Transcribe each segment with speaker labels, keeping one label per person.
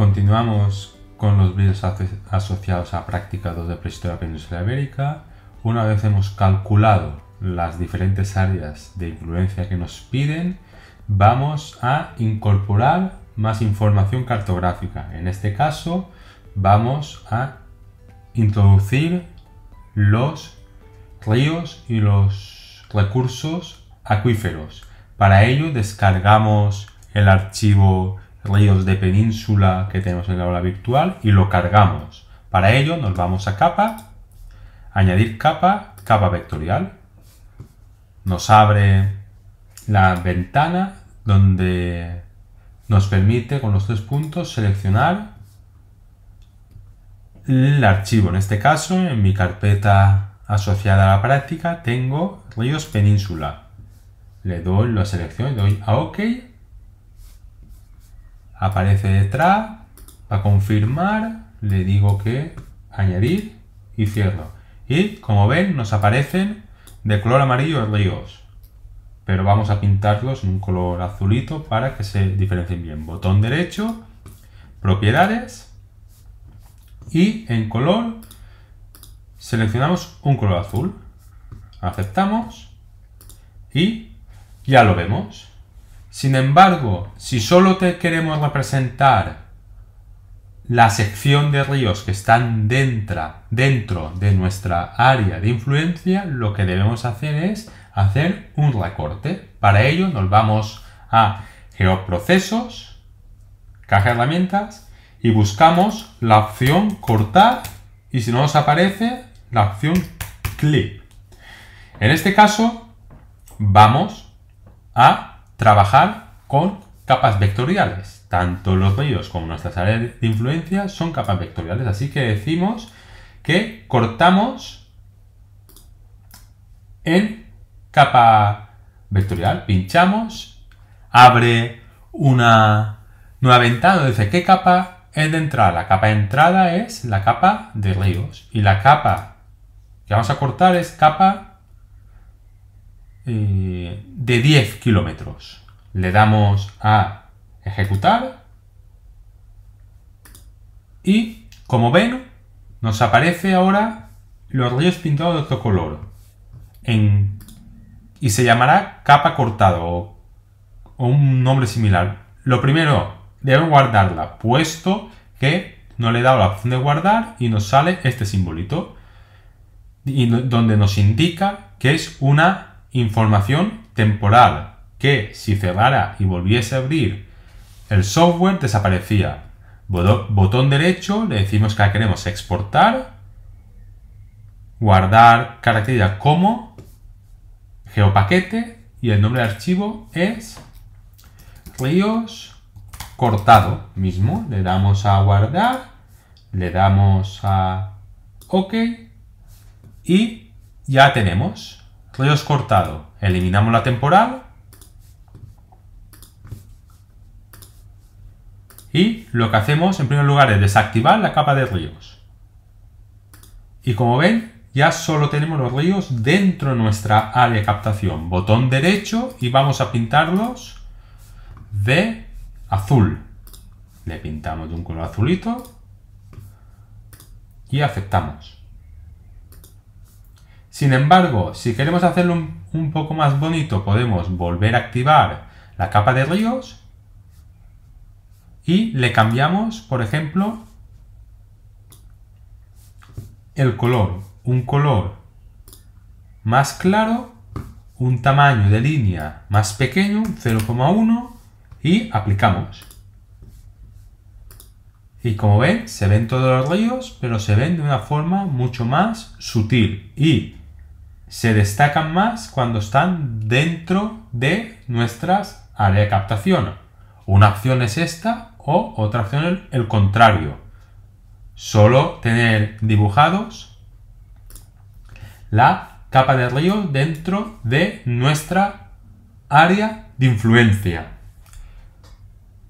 Speaker 1: Continuamos con los vídeos asociados a prácticas de prehistoria Península ibérica. Una vez hemos calculado las diferentes áreas de influencia que nos piden, vamos a incorporar más información cartográfica. En este caso, vamos a introducir los ríos y los recursos acuíferos. Para ello, descargamos el archivo ríos de península que tenemos en la ola virtual y lo cargamos. Para ello nos vamos a capa, añadir capa, capa vectorial. Nos abre la ventana donde nos permite con los tres puntos seleccionar el archivo. En este caso, en mi carpeta asociada a la práctica, tengo ríos península. Le doy, la selección, y doy a OK aparece detrás, a confirmar, le digo que añadir y cierro. Y como ven, nos aparecen de color amarillo ríos, pero vamos a pintarlos en un color azulito para que se diferencien bien. Botón derecho, propiedades y en color seleccionamos un color azul, aceptamos y ya lo vemos. Sin embargo, si solo te queremos representar la sección de ríos que están dentro, dentro de nuestra área de influencia, lo que debemos hacer es hacer un recorte. Para ello nos vamos a Geoprocesos, caja de herramientas, y buscamos la opción cortar y si no nos aparece, la opción clip. En este caso, vamos a trabajar con capas vectoriales. Tanto los ríos como nuestras áreas de influencia son capas vectoriales. Así que decimos que cortamos en capa vectorial. Pinchamos, abre una nueva ventana donde dice qué capa es de entrada. La capa de entrada es la capa de ríos y la capa que vamos a cortar es capa eh, de 10 kilómetros. Le damos a ejecutar y como ven nos aparece ahora los rayos pintados de otro color y se llamará capa cortado o, un nombre similar. Lo primero, debemos guardarla, puesto que no le he dado la opción de guardar y nos sale este simbolito y donde nos indica que es una Información temporal que si cerrara y volviese a abrir el software desaparecía. Botón derecho le decimos que queremos exportar, guardar característica como geopaquete y el nombre de archivo es ríos cortado mismo. Le damos a guardar, le damos a OK y ya tenemos. Ríos cortado. Eliminamos la temporal. Y lo que hacemos en primer lugar es desactivar la capa de ríos. Y como ven, ya solo tenemos los ríos dentro de nuestra área de captación. Botón derecho y vamos a pintarlos de azul. Le pintamos de un color azulito y aceptamos. Sin embargo, si queremos hacerlo un, poco más bonito, podemos volver a activar la capa de ríos y le cambiamos, por ejemplo, el color. Un color más claro, un tamaño de línea más pequeño, 0,1, y aplicamos. Y como ven, se ven todos los ríos, pero se ven de una forma mucho más sutil. Y se destacan más cuando están dentro de nuestras áreas de captación. Una opción es esta o otra opción el, el contrario. Solo tener dibujados la capa de río dentro de nuestra área de influencia.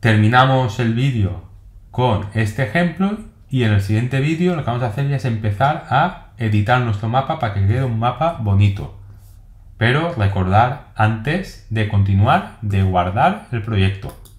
Speaker 1: Terminamos el vídeo con este ejemplo y en el siguiente vídeo lo que vamos a hacer ya es empezar a editar nuestro mapa para que quede un mapa bonito. Pero recordar antes de continuar de guardar el proyecto.